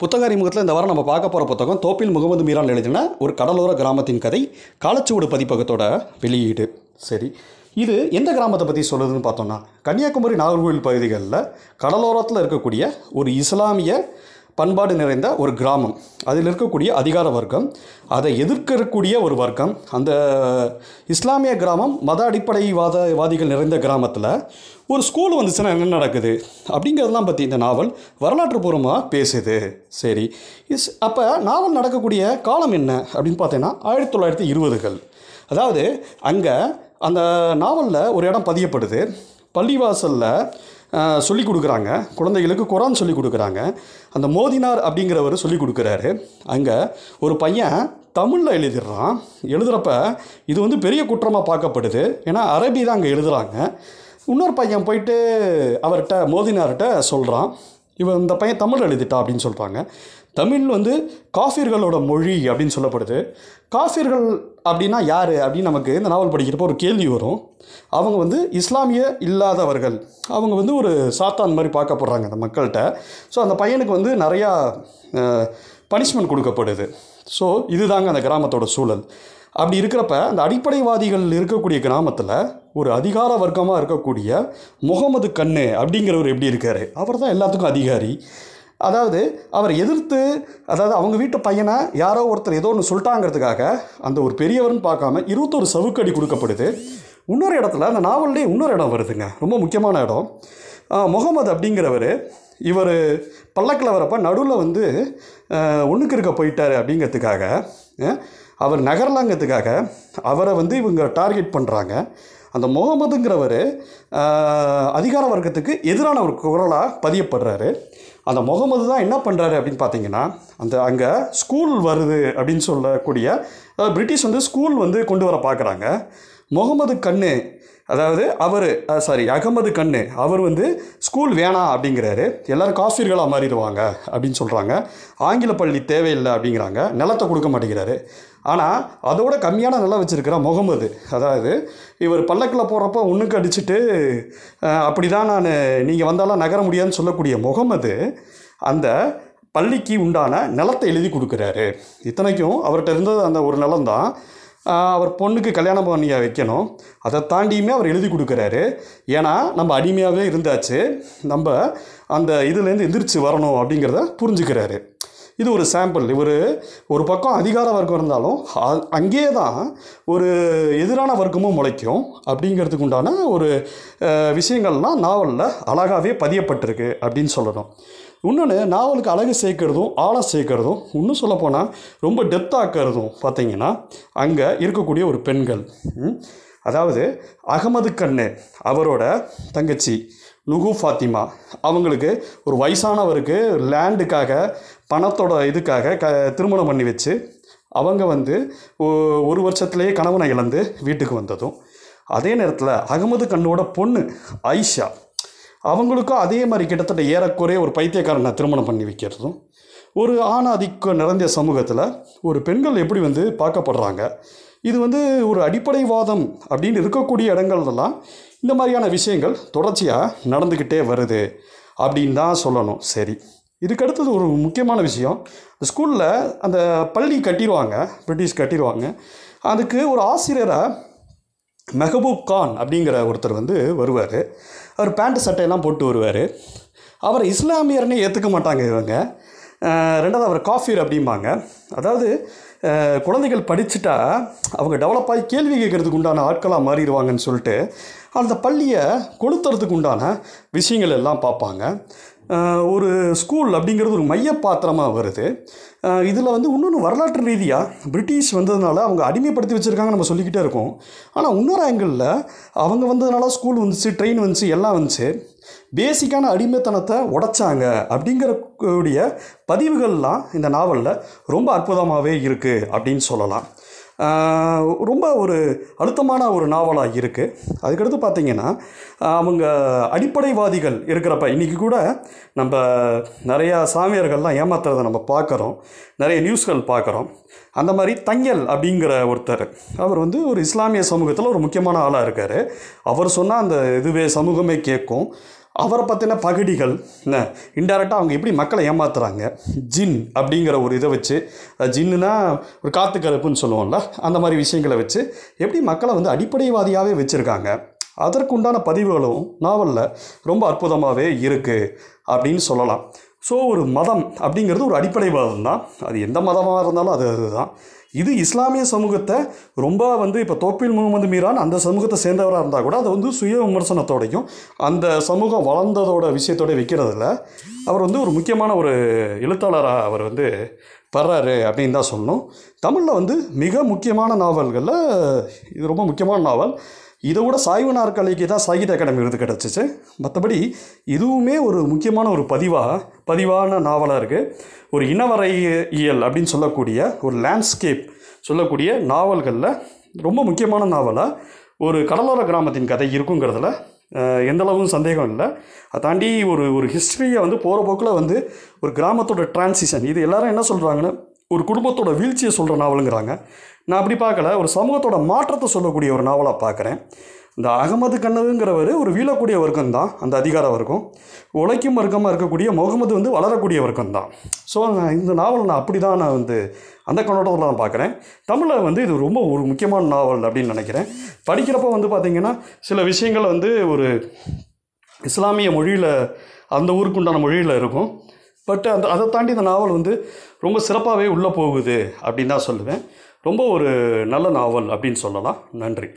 புத்தக அறிமுகத்தில் இந்த வாரம் நம்ம பார்க்க போகிற புத்தகம் தோப்பில் முகமது மீரான் எழுதின ஒரு கடலோர கிராமத்தின் கதை காலச்சுவடு பதிப்பகத்தோட வெளியீடு சரி இது எந்த கிராமத்தை பற்றி சொல்லுதுன்னு பார்த்தோன்னா கன்னியாகுமரி நாகர்கோவில் பகுதிகளில் கடலோரத்தில் இருக்கக்கூடிய ஒரு இஸ்லாமிய பண்பாடு நிறைந்த ஒரு கிராமம் அதில் இருக்கக்கூடிய அதிகார வர்க்கம் அதை எதிர்க்கக்கூடிய ஒரு வர்க்கம் அந்த இஸ்லாமிய கிராமம் மத அடிப்படைவாத வாதிகள் நிறைந்த கிராமத்தில் ஒரு ஸ்கூல் வந்துச்சுன்னா என்ன நடக்குது அப்படிங்கிறதெல்லாம் பற்றி இந்த நாவல் வரலாற்று பூர்வமாக பேசுது சரி இஸ் அப்போ நாவல் நடக்கக்கூடிய காலம் என்ன அப்படின்னு பார்த்தீங்கன்னா ஆயிரத்தி தொள்ளாயிரத்தி இருபதுகள் அதாவது அங்கே அந்த நாவலில் ஒரு இடம் பதியப்படுது பள்ளிவாசலில் சொல்லிக் கொடுக்குறாங்க குழந்தைகளுக்கு குரான் சொல்லிக் கொடுக்குறாங்க அந்த மோதினார் அப்படிங்கிறவர் சொல்லிக் கொடுக்குறாரு அங்கே ஒரு பையன் தமிழில் எழுதிடுறான் எழுதுகிறப்ப இது வந்து பெரிய குற்றமாக பார்க்கப்படுது ஏன்னா அரபி தான் அங்கே எழுதுகிறாங்க இன்னொரு பையன் போயிட்டு அவர்கிட்ட மோதினார்கிட்ட சொல்கிறான் இவன் இந்த பையன் தமிழ் எழுதிட்டா அப்படின்னு சொல்கிறாங்க தமிழ் வந்து காஃபிர்களோட மொழி அப்படின்னு சொல்லப்படுது காஃபிர்கள் அப்படின்னா யார் அப்படின்னு நமக்கு இந்த நாவல் படிக்கிறப்போ ஒரு கேள்வி வரும் அவங்க வந்து இஸ்லாமிய இல்லாதவர்கள் அவங்க வந்து ஒரு சாத்தான் மாதிரி பார்க்கப்படுறாங்க அந்த மக்கள்கிட்ட ஸோ அந்த பையனுக்கு வந்து நிறையா பனிஷ்மெண்ட் கொடுக்கப்படுது ஸோ இதுதாங்க அந்த கிராமத்தோட சூழல் அப்படி இருக்கிறப்ப அந்த அடிப்படைவாதிகள் இருக்கக்கூடிய கிராமத்தில் ஒரு அதிகார வர்க்கமாக இருக்கக்கூடிய முகமது கண்ணு அப்படிங்கிறவர் எப்படி இருக்கார் அவர் தான் எல்லாத்துக்கும் அதிகாரி அதாவது அவர் எதிர்த்து அதாவது அவங்க வீட்டு பையனை யாரோ ஒருத்தர் ஏதோ ஒன்று சொல்லிட்டாங்கிறதுக்காக அந்த ஒரு பெரியவர்னு பார்க்காம இருபத்தொரு சவுக்கடி கொடுக்கப்படுது இன்னொரு இடத்துல அந்த நாவல்லே இன்னொரு இடம் வருதுங்க ரொம்ப முக்கியமான இடம் முகமது அப்படிங்கிறவர் இவர் பல்லக்கில் வரப்போ நடுவில் வந்து ஒன்றுக்கு இருக்க போயிட்டார் அப்படிங்கிறதுக்காக அவர் நகரலாங்கிறதுக்காக அவரை வந்து இவங்க டார்கெட் பண்ணுறாங்க அந்த முகமதுங்கிறவர் அதிகார வர்க்கத்துக்கு எதிரான ஒரு குரலாக பதியப்படுறாரு அந்த முகமது தான் என்ன பண்ணுறாரு அப்படின்னு பார்த்தீங்கன்னா அந்த அங்கே ஸ்கூல் வருது அப்படின்னு சொல்லக்கூடிய பிரிட்டிஷ் வந்து ஸ்கூல் வந்து கொண்டு வர பார்க்குறாங்க முகமது கண்ணு அதாவது அவர் சாரி அகமது கண்ணு அவர் வந்து ஸ்கூல் வேணாம் அப்படிங்கிறாரு எல்லோரும் காசிர்களாக மாறிடுவாங்க அப்படின்னு சொல்கிறாங்க ஆங்கில பள்ளி தேவையில்லை அப்படிங்கிறாங்க நிலத்தை கொடுக்க மாட்டேங்கிறாரு ஆனால் அதோட கம்மியான நிலம் வச்சுருக்கிற முகமது அதாவது இவர் பல்லக்கில் போகிறப்ப ஒன்றுக்கு அடிச்சுட்டு அப்படி தான் நான் நீங்கள் வந்தாலும் நகர முடியாதுன்னு சொல்லக்கூடிய முகமது அந்த பள்ளிக்கு உண்டான நிலத்தை எழுதி கொடுக்குறாரு இத்தனைக்கும் அவர்கிட்ட இருந்தது அந்த ஒரு நிலம்தான் அவர் பொண்ணுக்கு கல்யாணம் பண்ணியா வைக்கணும் அதை தாண்டியுமே அவர் எழுதி கொடுக்குறாரு ஏன்னா நம்ம அடிமையாகவே இருந்தாச்சு நம்ம அந்த இதுலேருந்து எந்திரிச்சு வரணும் அப்படிங்கிறத புரிஞ்சுக்கிறாரு இது ஒரு சாம்பிள் இவர் ஒரு பக்கம் அதிகார வர்க்கம் இருந்தாலும் அங்கேயே தான் ஒரு எதிரான வர்க்கமும் முளைக்கும் அப்படிங்கிறதுக்கு உண்டான ஒரு விஷயங்கள்லாம் நாவலில் அழகாகவே பதியப்பட்டிருக்கு அப்படின்னு சொல்லணும் இன்னொன்று நாவலுக்கு அழகு சேர்க்கறதும் ஆழம் சேர்க்கறதும் இன்னும் சொல்லப்போனால் ரொம்ப டெத்தாக்கிறதும் பார்த்திங்கன்னா அங்கே இருக்கக்கூடிய ஒரு பெண்கள் அதாவது அகமது கண்ணு அவரோட தங்கச்சி நுகு ஃபாத்திமா அவங்களுக்கு ஒரு வயசானவருக்கு லேண்டுக்காக பணத்தோட இதுக்காக க திருமணம் பண்ணி வச்சு அவங்க வந்து ஒரு வருஷத்துலேயே கணவனை இழந்து வீட்டுக்கு வந்ததும் அதே நேரத்தில் அகமது கண்ணோட பொண்ணு ஐஷா அவங்களுக்கும் அதே மாதிரி கிட்டத்தட்ட ஏறக்குறைய ஒரு பைத்தியக்காரனை திருமணம் பண்ணி வைக்கிறதும் ஒரு ஆணாதிக்க நிறைந்த சமூகத்தில் ஒரு பெண்கள் எப்படி வந்து பார்க்கப்படுறாங்க இது வந்து ஒரு அடிப்படைவாதம் அப்படின்னு இருக்கக்கூடிய இடங்கள்லாம் இந்த மாதிரியான விஷயங்கள் தொடர்ச்சியாக நடந்துக்கிட்டே வருது அப்படின்னு தான் சொல்லணும் சரி இதுக்கடுத்தது ஒரு முக்கியமான விஷயம் ஸ்கூலில் அந்த பள்ளி கட்டிடுவாங்க பிரிட்டிஷ் கட்டிடுவாங்க அதுக்கு ஒரு ஆசிரியரை மெஹபூப் கான் அப்படிங்கிற ஒருத்தர் வந்து வருவார் அவர் பேண்ட் சட்டையெல்லாம் போட்டு வருவார் அவர் இஸ்லாமியர்னே ஏற்றுக்க மாட்டாங்க இவங்க ரெண்டாவது அவர் காஃபீர் அப்படிம்பாங்க அதாவது குழந்தைகள் படிச்சுட்டா அவங்க டெவலப் ஆகி கேள்வி கேட்கறதுக்கு உண்டான ஆட்களாக மாறிடுவாங்கன்னு சொல்லிட்டு அந்த பள்ளியை கொளுத்துறதுக்கு உண்டான விஷயங்கள் எல்லாம் பார்ப்பாங்க ஒரு ஸ்கூல் அப்படிங்கிறது ஒரு மையப்பாத்திரமாக வருது இதில் வந்து இன்னொன்று வரலாற்று ரீதியாக பிரிட்டிஷ் வந்ததுனால அவங்க அடிமைப்படுத்தி வச்சுருக்காங்க நம்ம சொல்லிக்கிட்டே இருக்கோம் ஆனால் இன்னொரு ஆங்கிளில் அவங்க வந்ததுனால ஸ்கூல் வந்துச்சு ட்ரெயின் வந்துச்சு எல்லாம் வந்துச்சு பேசிக்கான அடிமைத்தனத்தை உடைச்சாங்க அப்படிங்கிறக்கூடிய பதிவுகள்லாம் இந்த நாவலில் ரொம்ப அற்புதமாகவே இருக்குது அப்படின்னு சொல்லலாம் ரொம்ப ஒரு அழுத்தமான ஒரு நாவலாக இருக்குது அதுக்கடுத்து பார்த்திங்கன்னா அவங்க அடிப்படைவாதிகள் இருக்கிறப்ப இன்றைக்கி கூட நம்ம நிறையா சாமியார்கள்லாம் ஏமாத்துறதை நம்ம பார்க்குறோம் நிறைய நியூஸ்கள் பார்க்குறோம் அந்த மாதிரி தங்கல் அப்படிங்கிற ஒருத்தர் அவர் வந்து ஒரு இஸ்லாமிய சமூகத்தில் ஒரு முக்கியமான ஆளாக இருக்கார் அவர் சொன்னால் அந்த இதுவே சமூகமே கேட்கும் அவரை பற்றின பகுடிகள் இன்டெரக்டாக அவங்க எப்படி மக்களை ஏமாத்துறாங்க ஜின் அப்படிங்கிற ஒரு இதை வச்சு ஜின்னுனா ஒரு காத்து கருப்புன்னு சொல்லுவோம்ல அந்த மாதிரி விஷயங்களை வச்சு எப்படி மக்களை வந்து அடிப்படைவாதியாகவே வச்சுருக்காங்க அதற்குண்டான பதிவுகளும் நாவலில் ரொம்ப அற்புதமாகவே இருக்குது அப்படின்னு சொல்லலாம் ஸோ ஒரு மதம் அப்படிங்கிறது ஒரு அடிப்படைவாதம் தான் அது எந்த மதமாக இருந்தாலும் அது அதுதான் இது இஸ்லாமிய சமூகத்தை ரொம்ப வந்து இப்போ தோப்பில் முகமது மீரான் அந்த சமூகத்தை சேர்ந்தவராக இருந்தால் கூட அதை வந்து சுய விமர்சனத்தோடையும் அந்த சமூகம் வளர்ந்ததோட விஷயத்தோட வைக்கிறதில்ல அவர் வந்து ஒரு முக்கியமான ஒரு எழுத்தாளராக அவர் வந்து வர்றாரு அப்படின்னு தான் சொல்லணும் தமிழில் வந்து மிக முக்கியமான நாவல்களில் இது ரொம்ப முக்கியமான நாவல் இதை விட சாய்வு நாற்காலிக்கு தான் சாகித்ய அகாடமி விருது கிடச்சிச்சு மற்றபடி இதுவுமே ஒரு முக்கியமான ஒரு பதிவாக பதிவான நாவலாக இருக்குது ஒரு இனவரை இயல் அப்படின்னு சொல்லக்கூடிய ஒரு லேண்ட்ஸ்கேப் சொல்லக்கூடிய நாவல்களில் ரொம்ப முக்கியமான நாவலாக ஒரு கடலோர கிராமத்தின் கதை இருக்குங்கிறதுல எந்தளவும் சந்தேகம் இல்லை அதை தாண்டி ஒரு ஒரு ஹிஸ்ட்ரியை வந்து போகிற போக்கில் வந்து ஒரு கிராமத்தோட டிரான்சிஷன் இது எல்லோரும் என்ன சொல்கிறாங்கன்னா ஒரு குடும்பத்தோட வீழ்ச்சியை சொல்கிற நாவலுங்கிறாங்க நான் அப்படி பார்க்கல ஒரு சமூகத்தோட மாற்றத்தை சொல்லக்கூடிய ஒரு நாவலாக பார்க்குறேன் இந்த அகமது கண்ணதுங்கிறவர் ஒரு வீழக்கூடிய வர்க்கம் தான் அந்த அதிகார வர்க்கம் உழைக்கும் வர்க்கமாக இருக்கக்கூடிய முகமது வந்து வளரக்கூடிய வர்க்கம் தான் ஸோ இந்த நாவல் நான் அப்படி தான் நான் வந்து அந்த கண்ணோட்டத்தில் நான் பார்க்குறேன் தமிழில் வந்து இது ரொம்ப ஒரு முக்கியமான நாவல் அப்படின்னு நினைக்கிறேன் படிக்கிறப்போ வந்து பார்த்திங்கன்னா சில விஷயங்கள் வந்து ஒரு இஸ்லாமிய மொழியில் அந்த ஊருக்கு உண்டான மொழியில் இருக்கும் பட் அந்த அதை தாண்டி இந்த நாவல் வந்து ரொம்ப சிறப்பாகவே உள்ளே போகுது அப்படின்னு தான் சொல்லுவேன் ரொம்ப ஒரு நல்ல நாவல் அப்படின்னு சொல்லலாம் நன்றி